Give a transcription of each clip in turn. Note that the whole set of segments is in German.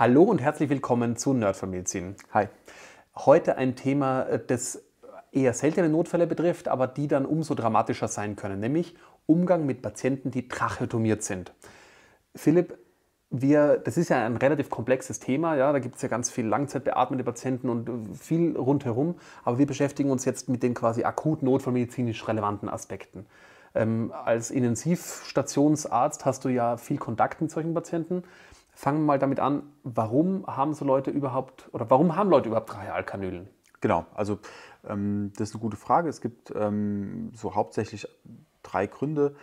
Hallo und herzlich willkommen zu Nerd von Medizin. Hi. Heute ein Thema, äh, das eher seltene Notfälle betrifft, aber die dann umso dramatischer sein können, nämlich Umgang mit Patienten, die tracheotomiert sind. Philipp, wir, das ist ja ein relativ komplexes Thema, ja, da gibt es ja ganz viel langzeitbeatmete Patienten und äh, viel rundherum, aber wir beschäftigen uns jetzt mit den quasi akut notfallmedizinisch relevanten Aspekten. Ähm, als Intensivstationsarzt hast du ja viel Kontakt mit solchen Patienten. Fangen wir mal damit an, warum haben so Leute überhaupt oder warum haben Leute überhaupt Trachealkanülen? Genau, also ähm, das ist eine gute Frage. Es gibt ähm, so hauptsächlich drei Gründe.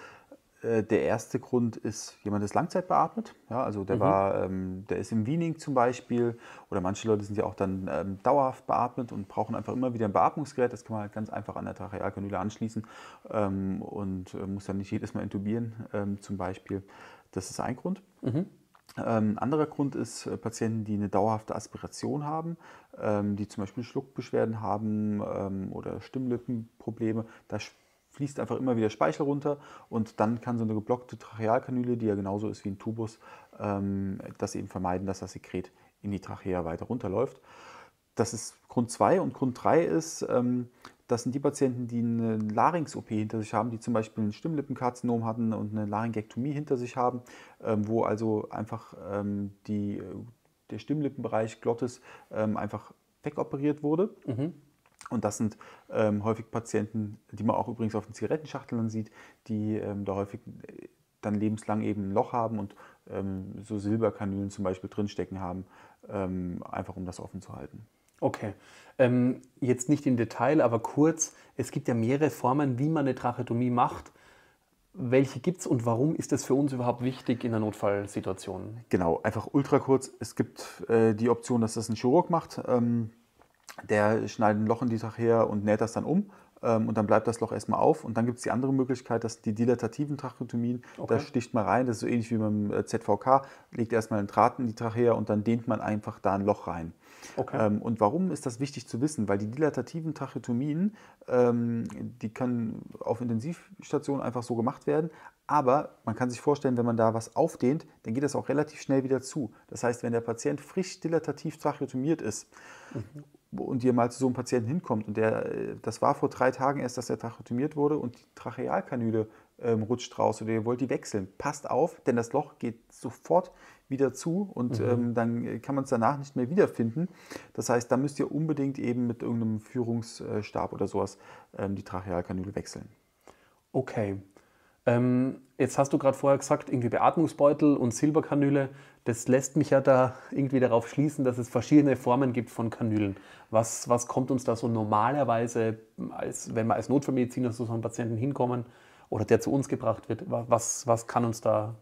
Äh, der erste Grund ist, jemand ist langzeitbeatmet. Ja, also der mhm. war, ähm, der ist im Wiening zum Beispiel oder manche Leute sind ja auch dann ähm, dauerhaft beatmet und brauchen einfach immer wieder ein Beatmungsgerät. Das kann man halt ganz einfach an der Trachealkanüle anschließen ähm, und äh, muss dann nicht jedes Mal intubieren ähm, zum Beispiel. Das ist ein Grund. Mhm. Ein ähm, anderer Grund ist äh, Patienten, die eine dauerhafte Aspiration haben, ähm, die zum Beispiel Schluckbeschwerden haben ähm, oder Stimmlückenprobleme. Da fließt einfach immer wieder Speichel runter und dann kann so eine geblockte Trachealkanüle, die ja genauso ist wie ein Tubus, das eben vermeiden, dass das Sekret in die Trachea weiter runterläuft. Das ist Grund 2 und Grund 3 ist, das sind die Patienten, die eine Larynx-OP hinter sich haben, die zum Beispiel ein Stimmlippenkarzinom hatten und eine Laryngektomie hinter sich haben, ähm, wo also einfach ähm, die, der Stimmlippenbereich Glottis ähm, einfach wegoperiert wurde. Mhm. Und das sind ähm, häufig Patienten, die man auch übrigens auf den Zigarettenschachteln sieht, die ähm, da häufig äh, dann lebenslang eben ein Loch haben und ähm, so Silberkanülen zum Beispiel drinstecken haben, einfach um das offen zu halten. Okay. Ähm, jetzt nicht im Detail, aber kurz. Es gibt ja mehrere Formen, wie man eine Trachetomie macht. Welche gibt es und warum ist das für uns überhaupt wichtig in der Notfallsituation? Genau, einfach ultra kurz. Es gibt äh, die Option, dass das ein Chirurg macht. Ähm, der schneidet ein Loch in die Trachea und näht das dann um ähm, und dann bleibt das Loch erstmal auf. Und dann gibt es die andere Möglichkeit, dass die dilatativen Tracheotomien, okay. da sticht man rein, das ist so ähnlich wie beim äh, ZVK, legt erstmal einen Draht in die Trachea und dann dehnt man einfach da ein Loch rein. Okay. Ähm, und warum ist das wichtig zu wissen? Weil die dilatativen Tracheotomien, ähm, die können auf Intensivstationen einfach so gemacht werden, aber man kann sich vorstellen, wenn man da was aufdehnt, dann geht das auch relativ schnell wieder zu. Das heißt, wenn der Patient frisch dilatativ tracheotomiert ist mhm und ihr mal zu so einem Patienten hinkommt. Und der, äh, das war vor drei Tagen erst, dass er trachotomiert wurde und die Trachealkanüle ähm, rutscht raus oder ihr wollt die wechseln. Passt auf, denn das Loch geht sofort wieder zu und mhm. ähm, dann äh, kann man es danach nicht mehr wiederfinden. Das heißt, da müsst ihr unbedingt eben mit irgendeinem Führungsstab oder sowas ähm, die Trachealkanüle wechseln. Okay, ähm, jetzt hast du gerade vorher gesagt, irgendwie Beatmungsbeutel und Silberkanüle. Das lässt mich ja da irgendwie darauf schließen, dass es verschiedene Formen gibt von Kanülen. Was, was kommt uns da so normalerweise, als, wenn wir als Notfallmediziner zu so einem Patienten hinkommen oder der zu uns gebracht wird, was, was kann uns da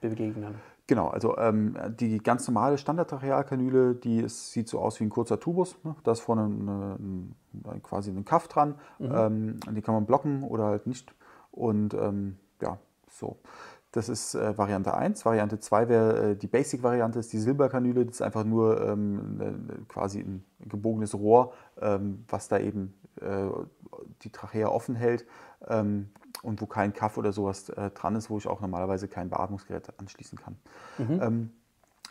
begegnen? Genau, also ähm, die ganz normale Standardtrachealkanüle, die ist, sieht so aus wie ein kurzer Tubus. Ne? Da ist vorne eine, eine, quasi ein Kaff dran. Mhm. Ähm, die kann man blocken oder halt nicht. Und ähm, so, das ist äh, Variante 1. Variante 2 wäre äh, die Basic-Variante, ist die Silberkanüle. Das ist einfach nur ähm, ne, quasi ein gebogenes Rohr, ähm, was da eben äh, die Trachea offen hält ähm, und wo kein Kaff oder sowas äh, dran ist, wo ich auch normalerweise kein Beatmungsgerät anschließen kann. Mhm. Ähm,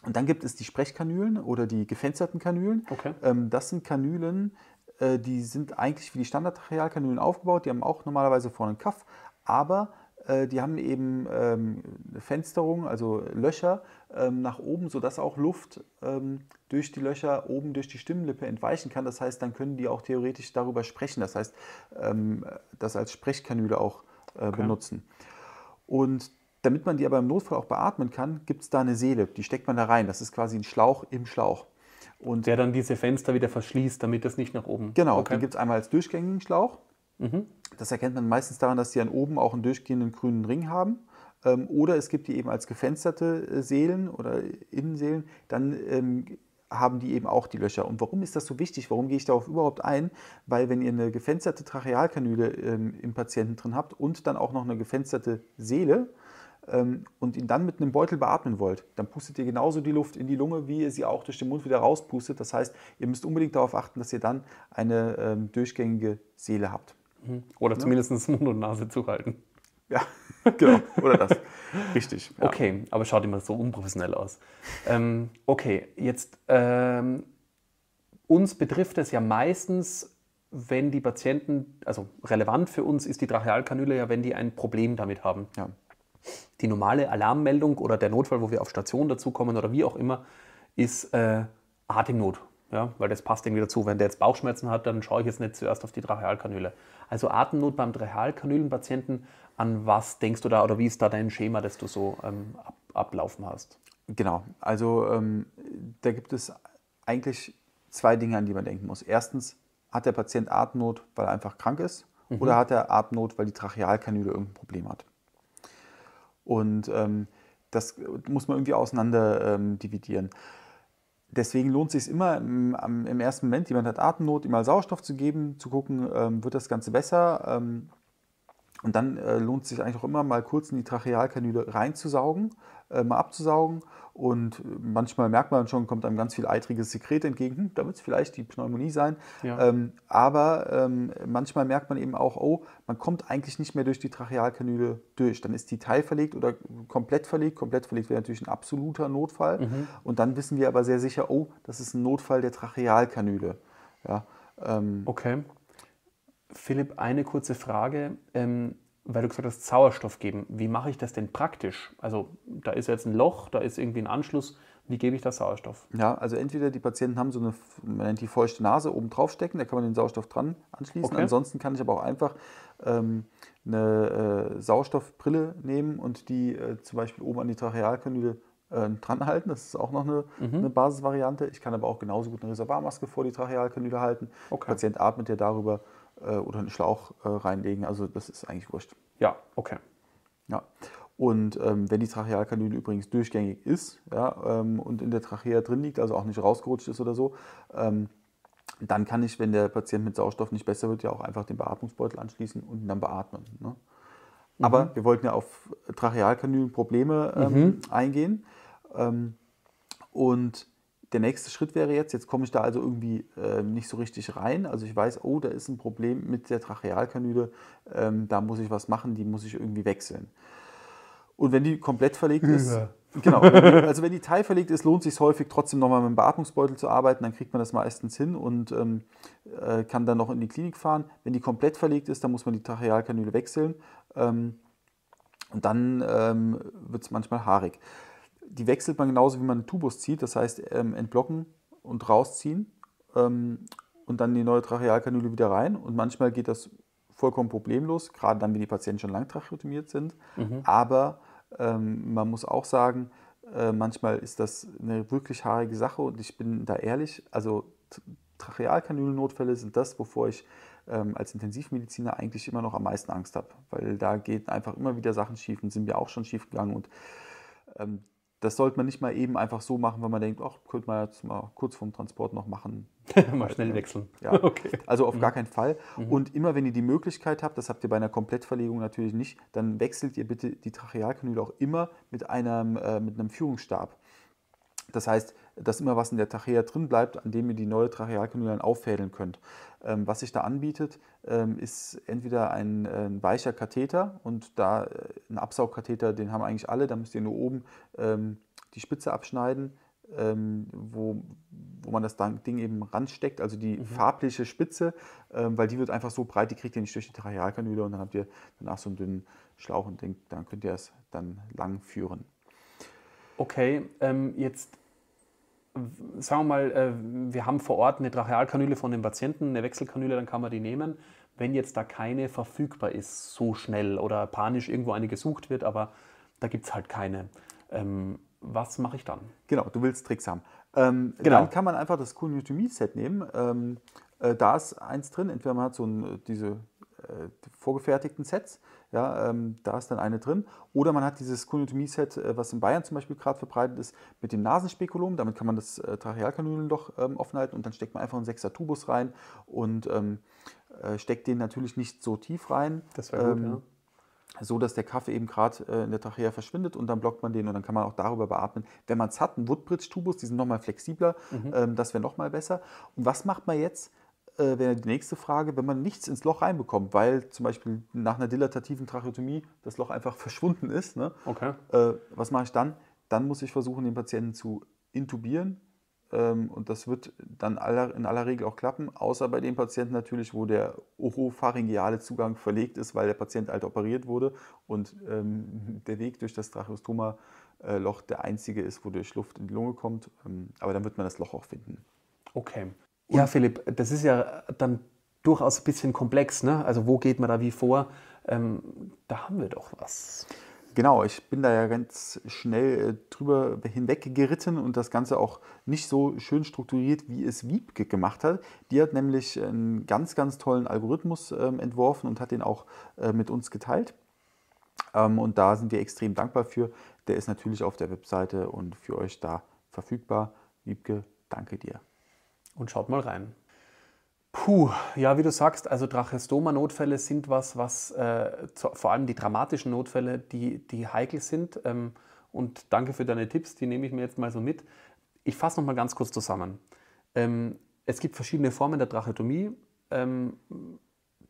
und dann gibt es die Sprechkanülen oder die gefensterten Kanülen. Okay. Ähm, das sind Kanülen, äh, die sind eigentlich wie die Standard-Trachealkanülen aufgebaut. Die haben auch normalerweise vorne einen Kaff, aber äh, die haben eben ähm, Fensterung, also Löcher ähm, nach oben, sodass auch Luft ähm, durch die Löcher oben durch die Stimmlippe entweichen kann. Das heißt, dann können die auch theoretisch darüber sprechen. Das heißt, ähm, das als Sprechkanüle auch äh, okay. benutzen. Und damit man die aber im Notfall auch beatmen kann, gibt es da eine Seele. Die steckt man da rein. Das ist quasi ein Schlauch im Schlauch. Und der dann diese Fenster wieder verschließt, damit das nicht nach oben. Genau, okay. den gibt es einmal als durchgängigen Schlauch Mhm. Das erkennt man meistens daran, dass die an oben auch einen durchgehenden grünen Ring haben. Ähm, oder es gibt die eben als gefensterte äh, Seelen oder Innenseelen. Dann ähm, haben die eben auch die Löcher. Und warum ist das so wichtig? Warum gehe ich darauf überhaupt ein? Weil wenn ihr eine gefensterte Trachealkanüle ähm, im Patienten drin habt und dann auch noch eine gefensterte Seele ähm, und ihn dann mit einem Beutel beatmen wollt, dann pustet ihr genauso die Luft in die Lunge, wie ihr sie auch durch den Mund wieder rauspustet. Das heißt, ihr müsst unbedingt darauf achten, dass ihr dann eine ähm, durchgängige Seele habt. Mhm. Oder ja. zumindest Mund und Nase zuhalten. Ja, genau. Oder das. Richtig. Ja. Okay, aber schaut immer so unprofessionell aus. Ähm, okay, jetzt ähm, uns betrifft es ja meistens, wenn die Patienten, also relevant für uns ist die Trachealkanüle ja, wenn die ein Problem damit haben. Ja. Die normale Alarmmeldung oder der Notfall, wo wir auf Station dazukommen oder wie auch immer, ist äh, Atemnot ja, weil das passt irgendwie dazu. Wenn der jetzt Bauchschmerzen hat, dann schaue ich jetzt nicht zuerst auf die Trachealkanüle. Also Atemnot beim Trachealkanülenpatienten, an was denkst du da oder wie ist da dein Schema, das du so ähm, ab, ablaufen hast? Genau, also ähm, da gibt es eigentlich zwei Dinge, an die man denken muss. Erstens, hat der Patient Atemnot, weil er einfach krank ist mhm. oder hat er Atemnot, weil die Trachealkanüle irgendein Problem hat? Und ähm, das muss man irgendwie auseinander ähm, dividieren deswegen lohnt es sich immer im, im, ersten Moment, jemand hat Atemnot, ihm mal Sauerstoff zu geben, zu gucken, ähm, wird das Ganze besser. Ähm, und dann äh, lohnt es sich eigentlich auch immer mal kurz in die Trachealkanüle reinzusaugen äh, mal abzusaugen. Und äh, manchmal merkt man schon, kommt einem ganz viel eitriges Sekret entgegen. Hm, da wird es vielleicht die Pneumonie sein. Ja. Ähm, aber ähm, manchmal merkt man eben auch, oh, man kommt eigentlich nicht mehr durch die Trachealkanüle durch. Dann ist die Teil verlegt oder komplett verlegt. Komplett verlegt wäre natürlich ein absoluter Notfall. Mhm. Und dann wissen wir aber sehr sicher, oh, das ist ein Notfall der Trachealkanüle. Ja, ähm, okay. Philipp, eine kurze Frage. Ähm, weil du gesagt hast, Sauerstoff geben. Wie mache ich das denn praktisch? Also da ist jetzt ein Loch, da ist irgendwie ein Anschluss. Wie gebe ich da Sauerstoff? Ja, also entweder die Patienten haben so eine, man nennt die feuchte Nase, oben drauf stecken, da kann man den Sauerstoff dran anschließen. Okay. Ansonsten kann ich aber auch einfach ähm, eine äh, Sauerstoffbrille nehmen und die äh, zum Beispiel oben an die Trachealkanüle äh, dran halten. Das ist auch noch eine, mhm. eine, Basisvariante. Ich kann aber auch genauso gut eine Reservoirmaske vor die Trachealkanüle halten. Okay. Der Patient atmet ja darüber äh, oder einen Schlauch äh, reinlegen. Also das ist eigentlich wurscht. Ja, okay. Ja. Und ähm, wenn die Trachealkanüle übrigens durchgängig ist ja, ähm, und in der Trachea drin liegt, also auch nicht rausgerutscht ist oder so, ähm, dann kann ich, wenn der Patient mit Sauerstoff nicht besser wird, ja auch einfach den Beatmungsbeutel anschließen und ihn dann beatmen. Ne? Mhm. Aber wir wollten ja auf Trachealkanülen Probleme ähm, mhm. eingehen. Ähm, und der nächste Schritt wäre jetzt, jetzt komme ich da also irgendwie äh, nicht so richtig rein. Also ich weiß, oh, da ist ein Problem mit der Trachealkanüle, ähm, da muss ich was machen, die muss ich irgendwie wechseln. Und wenn die komplett verlegt Über. ist, genau, wenn die, also wenn die teilverlegt ist, lohnt es sich häufig trotzdem nochmal mit dem Beatmungsbeutel zu arbeiten, dann kriegt man das meistens hin und ähm, äh, kann dann noch in die Klinik fahren. Wenn die komplett verlegt ist, dann muss man die Trachealkanüle wechseln ähm, und dann ähm, wird es manchmal haarig die wechselt man genauso, wie man einen Tubus zieht, das heißt ähm, entblocken und rausziehen ähm, und dann die neue Trachealkanüle wieder rein. Und manchmal geht das vollkommen problemlos, gerade dann, wenn die Patienten schon lang tracheotomiert sind. Mhm. Aber ähm, man muss auch sagen, äh, manchmal ist das eine wirklich haarige Sache und ich bin da ehrlich, also Trachealkanülennotfälle sind das, wovor ich ähm, als Intensivmediziner eigentlich immer noch am meisten Angst habe, weil da geht einfach immer wieder Sachen schief und sind mir auch schon schief gegangen und ähm, das sollte man nicht mal eben einfach so machen, wenn man denkt, ach, könnte man jetzt mal kurz vom Transport noch machen. mal schnell wechseln. Ja. Okay. Also auf mhm. gar keinen Fall. Mhm. Und immer wenn ihr die Möglichkeit habt, das habt ihr bei einer Komplettverlegung natürlich nicht, dann wechselt ihr bitte die Trachealkanüle auch immer mit einem, äh, mit einem Führungsstab. Das heißt, dass immer was in der Trachea drin bleibt, an dem ihr die neue Trachealkanüle dann auffädeln könnt. Ähm, was sich da anbietet, ähm, ist entweder ein, äh, ein, weicher Katheter und da äh, ein Absaugkatheter, den haben eigentlich alle, da müsst ihr nur oben ähm, die Spitze abschneiden, wo, wo man das Ding eben ransteckt, also die mhm. farbliche Spitze, weil die wird einfach so breit, die kriegt ihr nicht durch die Trachealkanüle und dann habt ihr danach so einen dünnen Schlauch und denkt, dann könnt ihr es dann lang führen. Okay, ähm, jetzt sagen wir mal, äh, wir haben vor Ort eine Trachealkanüle von dem Patienten, eine Wechselkanüle, dann kann man die nehmen. Wenn jetzt da keine verfügbar ist, so schnell oder panisch irgendwo eine gesucht wird, aber da gibt es halt keine. Ähm, was mache ich dann? Genau, du willst Tricks haben. Ähm, genau. Dann kann man einfach das Kuniotomie-Set nehmen. Ähm, äh, da ist eins drin, entweder man hat so ein, äh, diese äh, vorgefertigten Sets. Ja, ähm, da ist dann eine drin. Oder man hat dieses Koniotomie-Set, äh, was in Bayern zum Beispiel gerade verbreitet ist, mit dem Nasenspekulum. Damit kann man das äh, Trachealkanülenloch ähm, offen halten und dann steckt man einfach einen 6er Tubus rein und ähm, äh, steckt den natürlich nicht so tief rein. Das wäre gut, ähm, ja. So dass der Kaffee eben gerade äh, in der Trachea verschwindet und dann blockt man den und dann kann man auch darüber beatmen. Wenn man es hat, einen Woodbridge-Tubus, die sind nochmal flexibler, mhm. Ähm, das wäre nochmal besser. Und was macht man jetzt? äh, wäre die nächste Frage, wenn man nichts ins Loch reinbekommt, weil zum Beispiel nach einer dilatativen Tracheotomie das Loch einfach verschwunden ist. Ne? Okay. Äh, was mache ich dann? Dann muss ich versuchen, den Patienten zu intubieren. Ähm, und das wird dann aller, in aller Regel auch klappen, außer bei den Patienten natürlich, wo der oropharyngeale Zugang verlegt ist, weil der Patient alt operiert wurde und ähm, der Weg durch das Tracheostoma-Loch äh, der einzige ist, wodurch Luft in die Lunge kommt. Ähm, aber dann wird man das Loch auch finden. Okay ja, Philipp, das ist ja dann durchaus ein bisschen komplex. Ne? Also wo geht man da wie vor? Ähm, da haben wir doch was. Genau, ich bin da ja ganz schnell äh, drüber hinweggeritten und das Ganze auch nicht so schön strukturiert, wie es Wiebke gemacht hat. Die hat nämlich einen ganz, ganz tollen Algorithmus ähm, entworfen und hat den auch äh, mit uns geteilt. Ähm, und da sind wir extrem dankbar für. Der ist natürlich auf der Webseite und für euch da verfügbar. Wiebke, danke dir und schaut mal rein. Puh, ja, wie du sagst, also Drachestoma-Notfälle sind was, was äh, zu, vor allem die dramatischen Notfälle, die, die heikel sind. Ähm, und danke für deine Tipps, die nehme ich mir jetzt mal so mit. Ich fasse nochmal ganz kurz zusammen. Ähm, es gibt verschiedene Formen der Trachetomie. Ähm,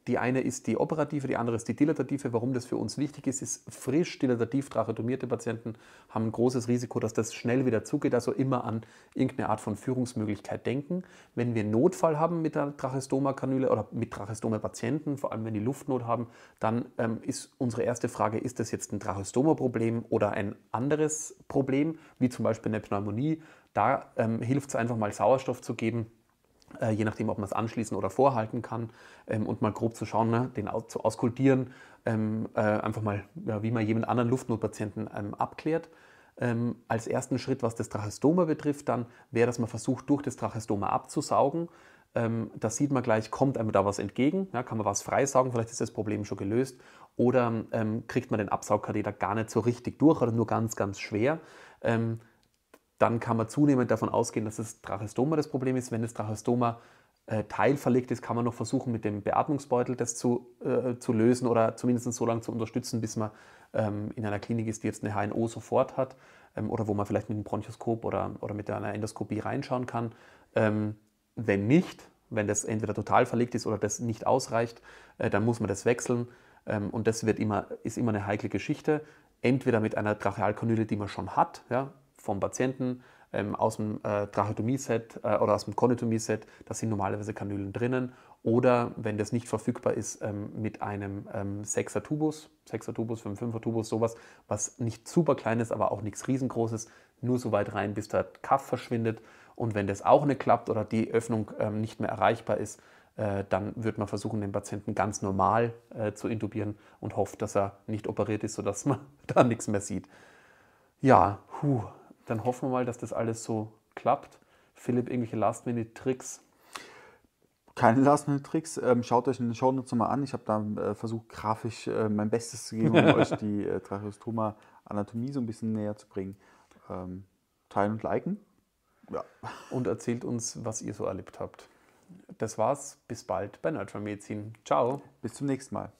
die eine ist die operative, die andere ist die dilatative. Warum das für uns wichtig ist, ist frisch dilatativ tracheotomierte Patienten haben ein großes Risiko, dass das schnell wieder zugeht. Also immer an irgendeine Art von Führungsmöglichkeit denken. Wenn wir Notfall haben mit der Tracheostoma-Kanüle oder mit Tracheostoma-Patienten, vor allem wenn die Luftnot haben, dann ähm, ist unsere erste Frage, ist das jetzt ein Tracheostoma-Problem oder ein anderes Problem, wie zum Beispiel eine Pneumonie? Da ähm, hilft es einfach mal Sauerstoff zu geben äh, je nachdem, ob man es anschließen oder vorhalten kann ähm, und mal grob zu schauen, ne, den aus, zu auskultieren, ähm, äh, einfach mal, ja, wie man jemand anderen Luftnotpatienten ähm, abklärt. Ähm, als ersten Schritt, was das Trachistoma betrifft, dann wäre, dass man versucht, durch das Trachistoma abzusaugen. Ähm, da sieht man gleich, kommt einem da was entgegen, ja, kann man was freisaugen, vielleicht ist das Problem schon gelöst oder ähm, kriegt man den Absaugkatheter gar nicht so richtig durch oder nur ganz, ganz schwer ähm, dann kann man zunehmend davon ausgehen, dass das Drachistoma das Problem ist. Wenn das Drachistoma äh, teilverlegt ist, kann man noch versuchen, mit dem Beatmungsbeutel das zu, äh, zu lösen oder zumindest so lange zu unterstützen, bis man ähm, in einer Klinik ist, die jetzt eine HNO sofort hat ähm, oder wo man vielleicht mit einem Bronchoskop oder, oder mit einer Endoskopie reinschauen kann. Ähm, wenn nicht, wenn das entweder total verlegt ist oder das nicht ausreicht, äh, dann muss man das wechseln. Ähm, und das wird immer, ist immer eine heikle Geschichte entweder mit einer Trachealkanüle, die man schon hat, ja, vom Patienten ähm, aus dem äh, Trachetomie-Set äh, oder aus dem Konitomie-Set. Da sind normalerweise Kanülen drinnen. Oder wenn das nicht verfügbar ist, ähm, mit einem ähm, 6er Tubus, 6er Tubus, 5er Tubus, sowas, was nicht super klein ist, aber auch nichts riesengroßes, nur so weit rein, bis der Kaff verschwindet. Und wenn das auch nicht klappt oder die Öffnung ähm, nicht mehr erreichbar ist, äh, dann wird man versuchen, den Patienten ganz normal äh, zu intubieren und hofft, dass er nicht operiert ist, sodass man da nichts mehr sieht. Ja, puh, dann hoffen wir mal, dass das alles so klappt. Philipp, irgendwelche Last-Minute-Tricks? Keine Last-Minute-Tricks. Ähm, schaut euch in den Shownotes mal an. Ich habe da äh, versucht, grafisch äh, mein Bestes zu geben, um euch die äh, Tracheostoma-Anatomie so ein bisschen näher zu bringen. Ähm, teilen und liken. Ja. Und erzählt uns, was ihr so erlebt habt. Das war's. Bis bald bei Neutral Medizin. Ciao. Bis zum nächsten Mal.